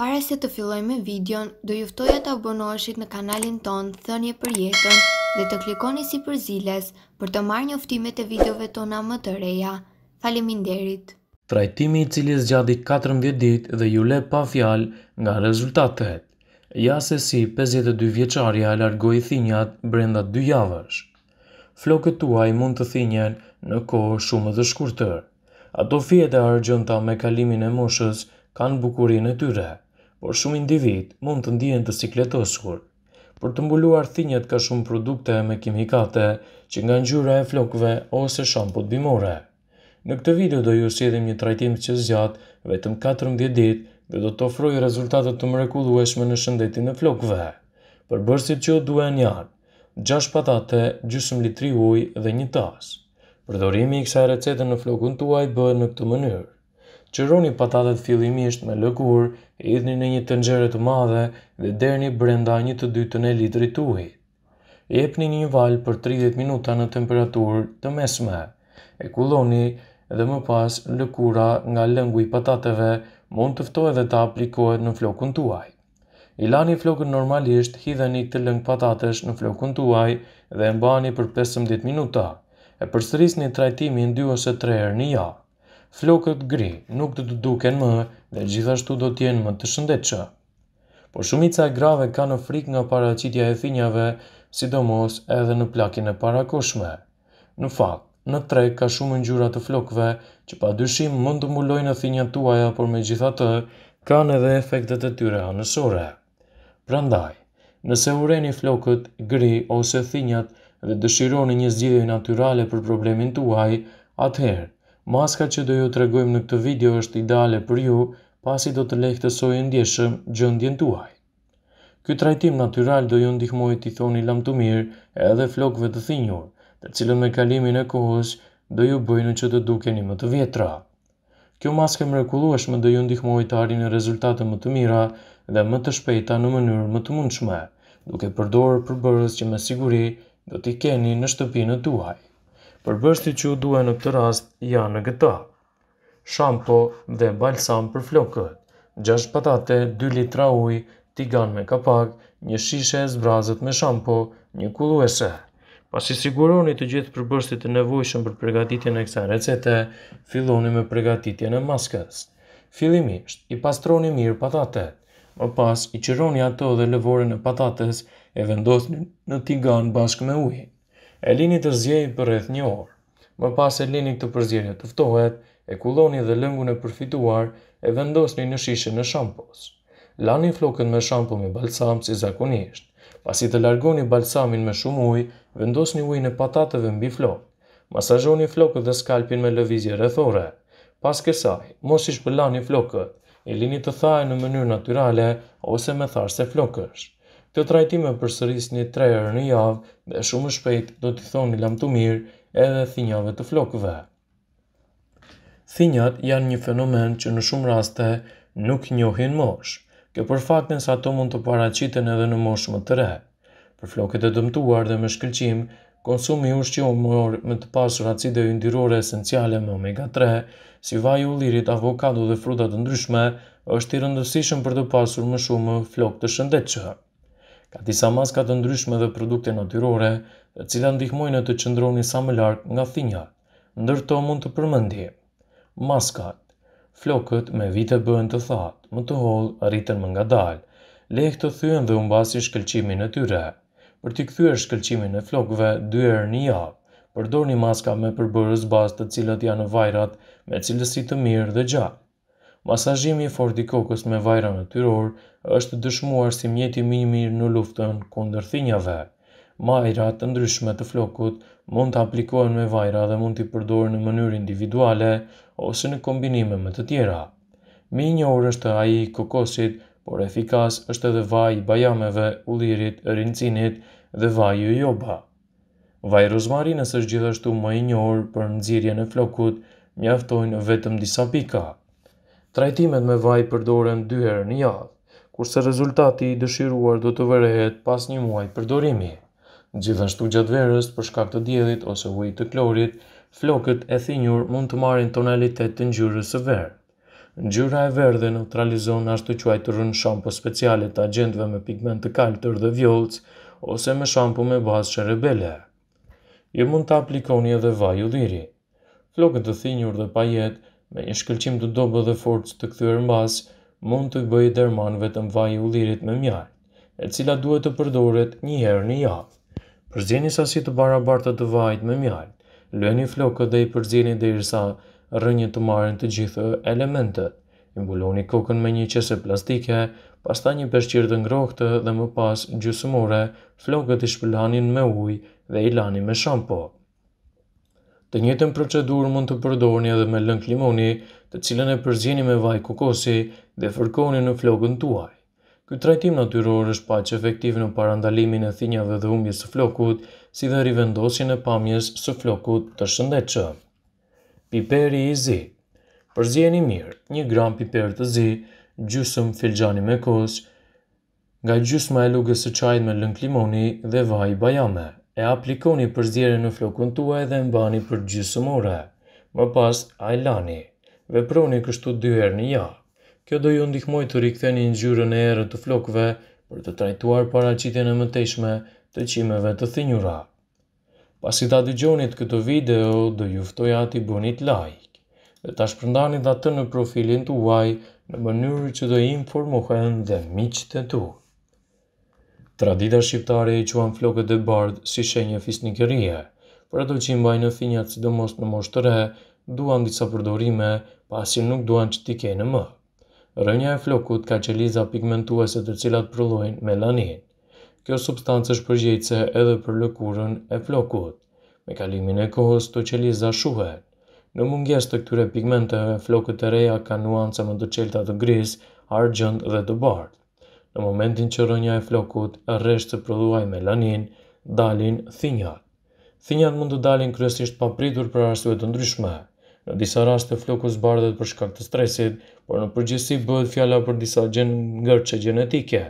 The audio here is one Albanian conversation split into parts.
Para se të filloj me videon, do juftoja të abonoheshit në kanalin ton Thënje për jetën dhe të klikoni si për ziles për të marrë njoftimet e videove tona më të reja. Faleminderit! Trajtimi i cilis gjadi 14 dit dhe ju le pa fjal nga rezultatet. Ja se si 52 vjeqarja largohi thinjat brenda 2 javësh. Flokët tuaj mund të thinjen në kohë shumë dhe shkurëtër. Ato fjetë e argjënta me kalimin e moshës kanë bukurin e tyre por shumë individ mund të ndihen të sikletoskur. Për të mbuluar thinjet ka shumë produkte me kimikate që nga ngjyra e flokëve ose shampot bimore. Në këtë video do ju sjellim një trajtim që zgjat vetëm 14 ditë dhe do të ofrojë rezultate të mrekullueshme në shëndetin e flokëve. Për bërësit që o duen janë, 6 patate, 1 litri uj dhe një tas. Përdorimi i kësaj recete në flokun tuaj bëhet në këtë mënyrë qëroni patatet fillimisht me lëkur, idhni në një tëngjere të madhe dhe derni brenda një të dytën e litri tuhi. Jepni një val për 30 minuta në temperaturë të mesme. E kuloni dhe më pas lëkura nga lëngu i patateve mund tëftohet dhe të aplikohet në flokun tuaj. I lani flokën normalisht, hidheni këtë lëng patatesh në flokun tuaj dhe mbani për 15 minuta. E përstrisni trajtimin 2 ose 3 herë në javë flokët gri nuk të të duken më dhe gjithashtu do t'jen më të shëndet Por shumica e grave ka në frik nga paracitja e thinjave, sidomos edhe në plakin e parakoshme. Në fakt, në tre ka shumë në gjurat të flokve, që pa dyshim mund të mulloj në thinja tuaja, por me gjitha të, ka në dhe efektet e tyre anësore. Prandaj, nëse ureni flokët, gri ose thinjat dhe dëshironi një zgjidhje naturale për problemin tuaj, atëherë, Maska që do ju tregojmë në këtë video është ideale për ju, pasi do të lehtësojë ndjeshëm gjendjen tuaj. Ky trajtim natyral do ju ndihmojë të thoni lam të mirë edhe flokëve të thinjur, të cilën me kalimin e kohës do ju bëjnë që të dukeni më të vjetra. Kjo maske mrekullueshme do ju ndihmojë të arrini rezultate më të mira dhe më të shpejta në mënyrë më të mundshme, duke përdorur përbërës që me siguri do t'i keni në shtëpinë tuaj. Përbështi që u duhe në këtë rast janë në gëta. Shampo dhe balsam për flokët, 6 patate, 2 litra uj, tigan me kapak, një shishe e zbrazët me shampo, një kulluese. Pas i siguroni të gjithë përbështit të nevojshëm për pregatitje në eksa recete, filloni me pregatitje në maskës. Filimisht, i pastroni mirë patate. Më pas, i qironi ato dhe levore në patates e vendosni në tigan bashkë me ujë e lini të zjej për rreth një orë. Më pas e lini këtë përzjerje të ftohet, e kulloni dhe lëngun e përfituar e vendosni në shishe në shampos. Lani flokën me shampo me balsam si zakonisht. Pasi të largoni balsamin me shumë ujë, vendosni uj në patatëve mbi flokë. Masazhoni flokët dhe skalpin me lëvizje rrethore. Pas kësaj, mos i shpëlani flokët. E lini të thajë në mënyrë natyrale ose me se flokësh. Kjo trajtime për sëris një trejër në javë dhe shumë shpejt do t'i thonë një lamë të mirë edhe thinjave të flokëve. Thinjat janë një fenomen që në shumë raste nuk njohin mosh, kjo për faktin sa ato mund të paracitën edhe në mosh më të re. Për floket e dëmtuar dhe me shkëllqim, konsumi ushqim mërë me të pasur acide indirore esenciale me omega 3, si vaj u lirit, avokado dhe frutat të ndryshme, është i rëndësishëm për të pasur më shumë flok të shëndetë ka disa maska të ndryshme dhe produkte natyrore, të cilat ndihmojnë të qëndroni sa më lart nga thinja. Ndërto mund të përmendje. maskat. Flokët me vite bëhen të thatë, më të hollë rriten më ngadalë. Leh të thyen dhe humbasin shkëlqimin e tyre. Për të kthyer shkëlqimin e flokëve dy herë në javë, përdorni maska me përbërës bazë të cilat janë vajrat me cilësi të mirë dhe gjatë. Masazhimi i fort i kokës me vajra natyror është dëshmuar si mjeti më i mirë në luftën kundër thinjave. Majra të ndryshme të flokut mund të aplikohen me vajra dhe mund të përdorë në mënyrë individuale ose në kombinime me të tjera. Mi një është aji i kokosit, por efikas është edhe vaj i bajameve, ullirit, rincinit dhe vaj i joba. Vaj rozmarinës është gjithashtu më i njohur për nëzirje e flokut, mjaftojnë vetëm disa pika. Trajtimet me vaj përdoren dy herë në javë, kurse rezultati i dëshiruar do të vërehet pas një muaji përdorimi. Gjithashtu gjatë verës, për shkak të diellit ose ujit të klorit, flokët e thinjur mund të marrin tonalitet të ngjyrës së verë. Ngjyra e verdhë neutralizon ashtu quajtur rën shampo speciale të agjentëve me pigment të kaltër dhe vjollc ose me shampo me bazë çerebele. Ju mund të aplikoni edhe vaj ulliri. Flokët e thinjur dhe pajet me një shkëllqim të dobë dhe forcë të këthyër mbas, mund të bëjë derman vetëm vaj u lirit me mjarë, e cila duhet të përdoret një herë një javë. Përzjeni sasi të barabartë të vajt me mjarë, lëni flokët dhe i përzjeni dhe irsa rënjë të marën të gjithë elementët, imbuloni kokën me një qese plastike, pasta një peshqirë të ngrohtë dhe më pas gjusëmore, flokët i shpëlanin me ujë dhe i lani me shampo. Të njëjtën procedurë mund të përdorni edhe me lëng limoni, të cilën e përzgjeni me vaj kokosi dhe fërkoni në flokën tuaj. Ky trajtim natyror është që efektiv në parandalimin e thinjave dhe humbjes së flokut, si dhe rivendosjen e pamjes së flokut të shëndetshëm. Piperi i zi. Përzjeni mirë 1 gram piper të zi, gjysmë filxhani me kosh, nga gjusëma e lugës së çajit me lëng limoni dhe vaj bajame e aplikoni për zjerën në flokën tuaj dhe mbani për gjysë mora. Më pas, ajlani. Veproni kështu dyherë një ja. Kjo do ju ndihmoj të riktheni në gjyrën e erë të flokëve për të trajtuar para e mëtejshme të qimeve të thinjura. Pas i ta gjonit këtë video, do juftoj ati bunit like dhe ta shpërndani dhe të në profilin të uaj në mënyrë që do informohen dhe miqët e tukë. Tradita shqiptare i quan flokët e bardë si shenje fisnikërie, për ato që mbajnë në finjat si dëmos në moshë të re, duan disa përdorime, pasi nuk duan që ti kene më. Rënja e flokut ka qeliza pigmentuese të cilat përlojnë melanin. Kjo substancë është përgjejtëse edhe për lëkurën e flokut. Me kalimin e kohës të qeliza shuhet. Në mungjes të këtyre pigmenteve, flokët e reja ka nuance më të qelta të gris, argjënd dhe të bardhë në momentin që rënja e flokut, e reshtë të prodhuaj melanin, dalin thinjat. Thinjat mund të dalin kryesisht pa pritur për arsye të ndryshme. Në disa raste floku flokus për shkak të stresit, por në përgjësi bëhet fjalla për disa gjenë ngërqe gjenetike.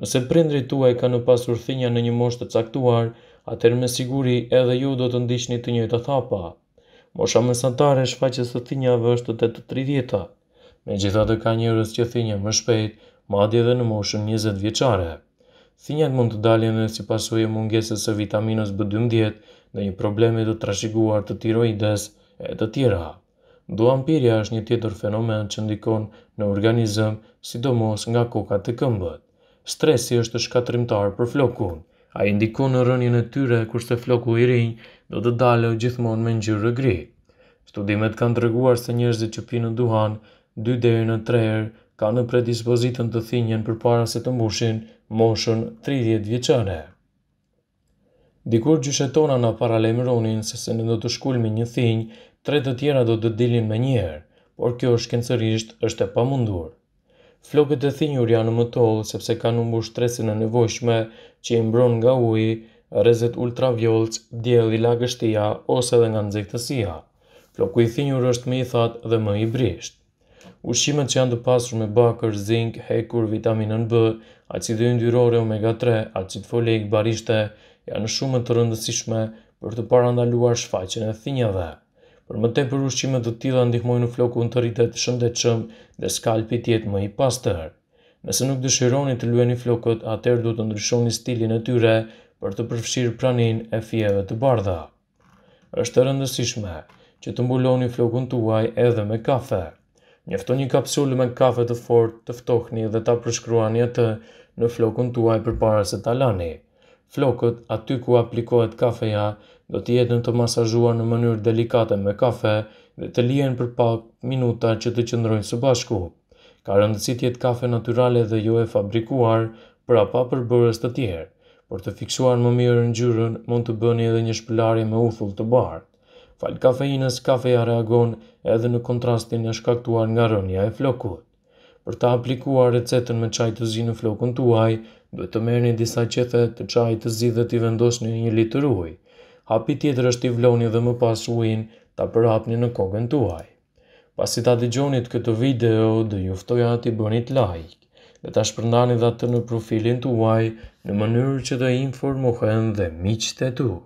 Nëse prindri tuaj kanë ka në pasur thinja në një moshë të caktuar, atër me siguri edhe ju do të ndiqni një të njëjtë athapa. Mosha mesatare shfaqjes së të është vështë 30 Megjithatë ka njerëz që të të të të madje dhe në moshën 20 vjeçare. Thinjat mund të daljen dhe si pasojë mungesës së vitaminës B12 dhe një problemi të trashëguar të tiroides e të tjera. Duampirja është një tjetër fenomen që ndikon në organizëm, sidomos nga koka të këmbët. Stresi është shkatrimtar për flokun. A i ndikon në rënjën e tyre kurse floku i rinjë do të dalë gjithmonë me njërë gri. Studimet kanë të reguar se njerëzit që pinë duhan 2 dhe në 3 herë ka në predispozitën të thinjen për para se të mbushin moshën 30 vjeqare. Dikur gjyshetona në paralemronin se se në do të shkullmi një thinjë, tre të tjera do të dilin me njerë, por kjo shkencërisht është e pamundur. Flokët e thinjur janë më tolë sepse kanë umbush stresin e nevojshme që i mbron nga uji, rrezet ultravjollc, dielli lagështia ose edhe nga nxehtësia. Floku i thinjur është më i thatë dhe më i brisht. Ushqimet që janë të pasur me bakër, zinc, hekur, vitaminën B, acid yndyrore omega 3, acid folik, barishte janë shumë të rëndësishme për të parandaluar shfaqjen e thinjave. Për më tepër ushqimet të tilla ndihmojnë në flokun të rritet të shëndetshëm dhe skalpi të jetë më i pastër. Nëse nuk dëshironi të lueni flokët, atëherë duhet të ndryshoni stilin e tyre për të përfshirë praninë e fijeve të bardha. Është rëndësishme që të mbuloni flokun tuaj edhe me kafe. Njefto një kapsullë me kafe të fort të ftohni dhe ta përshkruani atë në flokun tuaj për para se talani. Flokët, aty ku aplikohet kafeja, do të jetën të masazhuar në mënyrë delikate me kafe dhe të lijen për pak minuta që të qëndrojnë së bashku. Ka rëndësit jetë kafe naturale dhe jo e fabrikuar, apa për bërës të tjerë, por të fiksuar më mirë në gjyrën mund të bëni edhe një shpëlarje me uthull të bardhë. Falë kafeinës, kafeja reagon edhe në kontrastin e shkaktuar nga rënja e flokut. Për ta aplikuar recetën me qaj të zi në flokun tuaj, duhet të merë një disa qethe të qaj të zi dhe t'i vendos një një litër uaj. Hapi tjetër është i vloni dhe më pas ujin ta përhapni në kogën tuaj. Pasi ta digjonit këtë video, dhe juftoja t'i bënit like, dhe ta shpërndani dhe të në profilin tuaj në mënyrë që të informohen dhe miqët e tuaj.